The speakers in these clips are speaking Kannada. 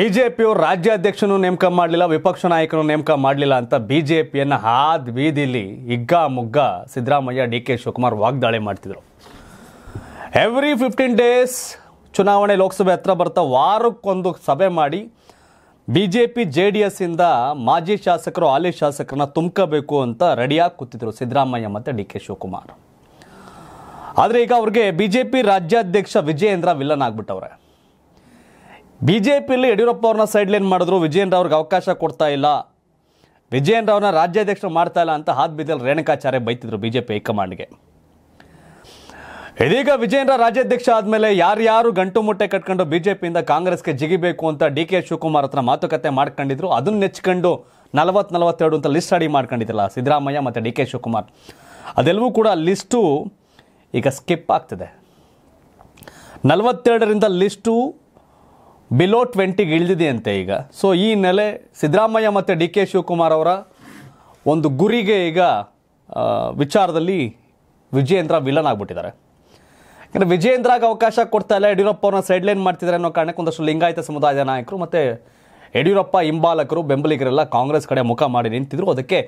ಅವರು ರಾಜ್ಯಾಧ್ಯಕ್ಷನೂ ನೇಮಕ ಮಾಡಲಿಲ್ಲ ವಿಪಕ್ಷ ನಾಯಕನೂ ನೇಮಕ ಮಾಡಲಿಲ್ಲ ಅಂತ ಬಿ ಜೆ ಪಿಯನ್ನು ಹಾದ್ ಬೀದಿಲಿ ಹಿಗ್ಗ ಮುಗ್ಗ ಸಿದ್ದರಾಮಯ್ಯ ಡಿ ಕೆ ಶಿವಕುಮಾರ್ ವಾಗ್ದಾಳಿ ಮಾಡ್ತಿದ್ರು ಎವ್ರಿ ಫಿಫ್ಟೀನ್ ಡೇಸ್ ಚುನಾವಣೆ ಲೋಕಸಭೆ ಹತ್ರ ಬರ್ತಾ ವಾರಕ್ಕೊಂದು ಸಭೆ ಮಾಡಿ B J P J D ಇಂದ ಮಾಜಿ ಶಾಸಕರು ಹಾಲಿ ಶಾಸಕರನ್ನ ತುಂಬ್ಕೋಬೇಕು ಅಂತ ರೆಡಿಯಾಗಿ ಕೂತಿದ್ರು ಸಿದ್ದರಾಮಯ್ಯ ಮತ್ತು ಡಿ ಕೆ ಶಿವಕುಮಾರ್ ಆದರೆ ಈಗ ಅವ್ರಿಗೆ ಬಿ ಜೆ ಪಿ ರಾಜ್ಯಾಧ್ಯಕ್ಷ ವಿಜಯೇಂದ್ರ ವಿಲ್ಲನ್ ಆಗ್ಬಿಟ್ಟವ್ರೆ ಬಿಜೆಪಿಯಲ್ಲಿ ಯಡಿಯೂರಪ್ಪ ಅವ್ರನ್ನ ಲೈನ್ ಮಾಡಿದ್ರು ವಿಜಯನ್ ರಾವ್ರಿಗೆ ಅವಕಾಶ ಕೊಡ್ತಾ ಇಲ್ಲ ವಿಜಯನ್ ರಾವ್ನ ರಾಜ್ಯಾಧ್ಯಕ್ಷರು ಮಾಡ್ತಾ ಇಲ್ಲ ಅಂತ ಹಾದ್ ಬಿದ್ದಲ್ಲಿ ರೇಣುಕಾಚಾರ್ಯ ಬೈತಿದ್ರು ಬಿಜೆಪಿ ಹೈಕಮಾಂಡ್ಗೆ ಇದೀಗ ವಿಜಯೇಂದ್ರ ರಾಜ್ಯಾಧ್ಯಕ್ಷ ಆದಮೇಲೆ ಯಾರ್ಯಾರು ಗಂಟು ಮುಟ್ಟೆ ಕಟ್ಕೊಂಡು ಬಿಜೆಪಿಯಿಂದ ಕಾಂಗ್ರೆಸ್ಗೆ ಜಿಗಿಬೇಕು ಅಂತ ಡಿ ಕೆ ಶಿವಕುಮಾರ್ ಹತ್ರ ಮಾತುಕತೆ ಮಾಡ್ಕೊಂಡಿದ್ರು ಅದನ್ನು ನೆಚ್ಕೊಂಡು ನಲವತ್ತು ನಲವತ್ತೆರಡು ಅಂತ ಲಿಸ್ಟ್ ರೆಡಿ ಮಾಡ್ಕೊಂಡಿದ್ರಲ್ಲ ಸಿದ್ದರಾಮಯ್ಯ ಮತ್ತು ಡಿ ಕೆ ಶಿವಕುಮಾರ್ ಅದೆಲ್ಲವೂ ಕೂಡ ಲಿಸ್ಟು ಈಗ ಸ್ಕಿಪ್ ಆಗ್ತದೆ ನಲವತ್ತೆರಡರಿಂದ ಲಿಸ್ಟು ಬಿಲೋ ಟ್ವೆಂಟಿಗೆ ಅಂತೆ ಈಗ ಸೊ ಈ ನೆಲೆ ಸಿದ್ದರಾಮಯ್ಯ ಮತ್ತು ಡಿ ಕೆ ಶಿವಕುಮಾರ್ ಅವರ ಒಂದು ಗುರಿಗೆ ಈಗ ವಿಚಾರದಲ್ಲಿ ವಿಜಯೇಂದ್ರ ವಿಲನ್ ಆಗಿಬಿಟ್ಟಿದ್ದಾರೆ ಯಾಕಂದರೆ ವಿಜಯೇಂದ್ರಾಗ ಅವಕಾಶ ಕೊಡ್ತಾ ಇಲ್ಲ ಯಡಿಯೂರಪ್ಪ ಅವ್ರನ್ನ ಲೈನ್ ಮಾಡ್ತಿದ್ದಾರೆ ಅನ್ನೋ ಕಾರಣಕ್ಕೆ ಒಂದಷ್ಟು ಲಿಂಗಾಯತ ಸಮುದಾಯದ ನಾಯಕರು ಮತ್ತು ಯಡಿಯೂರಪ್ಪ ಹಿಂಬಾಲಕರು ಬೆಂಬಲಿಗರೆಲ್ಲ ಕಾಂಗ್ರೆಸ್ ಕಡೆ ಮುಖ ಮಾಡಿ ನಿಂತಿದ್ರು ಅದಕ್ಕೆ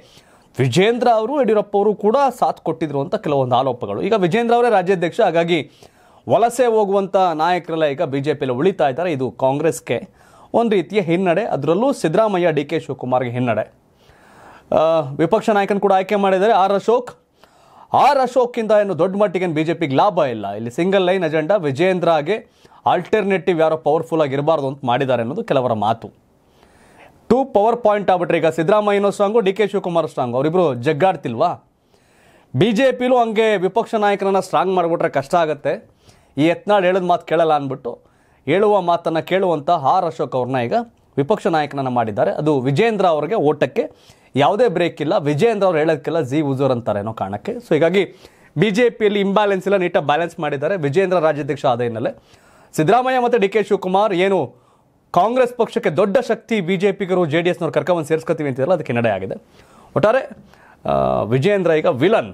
ವಿಜೇಂದ್ರ ಅವರು ಯಡಿಯೂರಪ್ಪ ಅವರು ಕೂಡ ಸಾಥ್ ಕೊಟ್ಟಿದ್ರು ಅಂತ ಕೆಲವೊಂದು ಆರೋಪಗಳು ಈಗ ವಿಜೇಂದ್ರ ಅವರೇ ರಾಜ್ಯಾಧ್ಯಕ್ಷ ಹಾಗಾಗಿ ವಲಸೆ ಹೋಗುವಂಥ ನಾಯಕರೆಲ್ಲ ಈಗ ಬಿ ಜೆ ಪಿಯಲ್ಲಿ ಉಳಿತಾ ಇದ್ದಾರೆ ಇದು ಕಾಂಗ್ರೆಸ್ಗೆ ಒಂದು ರೀತಿಯ ಹಿನ್ನಡೆ ಅದರಲ್ಲೂ ಸಿದ್ದರಾಮಯ್ಯ ಡಿ ಕೆ ಶಿವಕುಮಾರ್ಗೆ ಹಿನ್ನಡೆ ವಿಪಕ್ಷ ನಾಯಕನ ಕೂಡ ಆಯ್ಕೆ ಮಾಡಿದ್ದಾರೆ ಆರ್ ಅಶೋಕ್ ಆರ್ ಅಶೋಕಿಂದ ಏನು ದೊಡ್ಡ ಮಟ್ಟಿಗೆ ಬಿ ಜೆ ಪಿಗೆ ಲಾಭ ಇಲ್ಲ ಇಲ್ಲಿ ಸಿಂಗಲ್ ಲೈನ್ ಅಜೆಂಡಾ ಆಗಿ ಆಲ್ಟರ್ನೇಟಿವ್ ಯಾರೋ ಪವರ್ಫುಲ್ ಆಗಿರಬಾರ್ದು ಅಂತ ಮಾಡಿದ್ದಾರೆ ಅನ್ನೋದು ಕೆಲವರ ಮಾತು ಟೂ ಪವರ್ ಪಾಯಿಂಟ್ ಆಗ್ಬಿಟ್ರೆ ಈಗ ಸಿದ್ದರಾಮಯ್ಯನೋ strong D K Shivakumar strong ಅವರಿಬ್ಬರು ಜಗ್ಗಾಡ್ತಿಲ್ವಾ ಬಿ ಜೆ ಪಿಲೂ ಹಂಗೆ ವಿಪಕ್ಷ ನಾಯಕನನ್ನು ಸ್ಟ್ರಾಂಗ್ ಮಾಡಿಬಿಟ್ರೆ ಕಷ್ಟ ಆಗುತ್ತೆ ಈ ಯತ್ನಾಳ್ ಹೇಳಿದ ಮಾತು ಕೇಳಲ್ಲ ಅಂದ್ಬಿಟ್ಟು ಹೇಳುವ ಮಾತನ್ನು ಕೇಳುವಂಥ ಆರ್ ಅಶೋಕ್ ಅವ್ರನ್ನ ಈಗ ವಿಪಕ್ಷ ನಾಯಕನನ್ನು ಮಾಡಿದ್ದಾರೆ ಅದು ವಿಜೇಂದ್ರ ಅವರಿಗೆ ಓಟಕ್ಕೆ ಯಾವುದೇ ಬ್ರೇಕ್ ಇಲ್ಲ ವಿಜೇಂದ್ರ ಅವ್ರು ಹೇಳೋದಕ್ಕೆಲ್ಲ ಜಿ ಉಜೂರ್ ಅಂತಾರೆ ಅನ್ನೋ ಕಾರಣಕ್ಕೆ ಸೊ ಹೀಗಾಗಿ ಬಿ ಜೆ ಪಿಯಲ್ಲಿ ಇಂಬ್ಯಾಲೆನ್ಸ್ ಇಲ್ಲ ನೀಟಾಗಿ ಬ್ಯಾಲೆನ್ಸ್ ಮಾಡಿದ್ದಾರೆ ವಿಜೇಂದ್ರ ರಾಜ್ಯಾಧ್ಯಕ್ಷ ಆದ ಹಿನ್ನೆಲೆ ಸಿದ್ದರಾಮಯ್ಯ ಮತ್ತು ಡಿ ಕೆ ಶಿವಕುಮಾರ್ ಏನು ಕಾಂಗ್ರೆಸ್ ಪಕ್ಷಕ್ಕೆ ದೊಡ್ಡ ಶಕ್ತಿ ಬಿ ಜೆ ಪಿಗರು ಜೆ ಡಿ ಎಸ್ನವ್ರು ಕರ್ಕೊಂಡು ಸೇರಿಸ್ಕೊತೀವಿ ಅಂತಿದ್ರಲ್ಲ ಅದಕ್ಕೆ ನಡೆ ಆಗಿದೆ ಒಟ್ಟಾರೆ ವಿಜೇಂದ್ರ ಈಗ ವಿಲನ್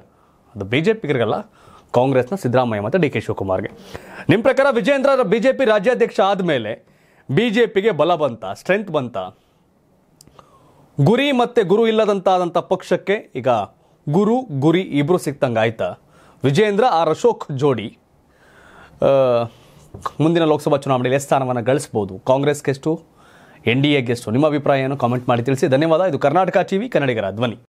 ಅದು ಬಿ ಜೆ ಪಿಗರಿಗಲ್ಲ ಕಾಂಗ್ರೆಸ್ನ ಸಿದ್ದರಾಮಯ್ಯ ಮತ್ತು ಡಿ ಕೆ ಶಿವಕುಮಾರ್ಗೆ ನಿಮ್ಮ ಪ್ರಕಾರ ವಿಜಯೇಂದ್ರ ಬಿ ಜೆ ಪಿ ರಾಜ್ಯಾಧ್ಯಕ್ಷ ಆದಮೇಲೆ ಬಿ ಜೆ ಪಿಗೆ ಬಲ ಬಂತ ಸ್ಟ್ರೆಂತ್ ಬಂತ ಗುರಿ ಮತ್ತು ಗುರು ಇಲ್ಲದಂತಾದಂಥ ಪಕ್ಷಕ್ಕೆ ಈಗ ಗುರು ಗುರಿ ಇಬ್ಬರು ಸಿಕ್ತಂಗೆ ಆಯ್ತಾ ವಿಜಯೇಂದ್ರ ಆರ್ ಅಶೋಕ್ ಜೋಡಿ ಮುಂದಿನ ಲೋಕಸಭಾ ಚುನಾವಣೆಯಲ್ಲಿ ಸ್ಥಾನವನ್ನು ಗಳಿಸ್ಬೋದು ಕಾಂಗ್ರೆಸ್ಗೆಷ್ಟು ಎನ್ ಡಿ ಎಗೆಷ್ಟು ನಿಮ್ಮ ಅಭಿಪ್ರಾಯ ಏನು ಕಾಮೆಂಟ್ ಮಾಡಿ ತಿಳಿಸಿ ಧನ್ಯವಾದ ಇದು ಕರ್ನಾಟಕ ಟಿವಿ ಕನ್ನಡಿಗರ ಧ್ವನಿ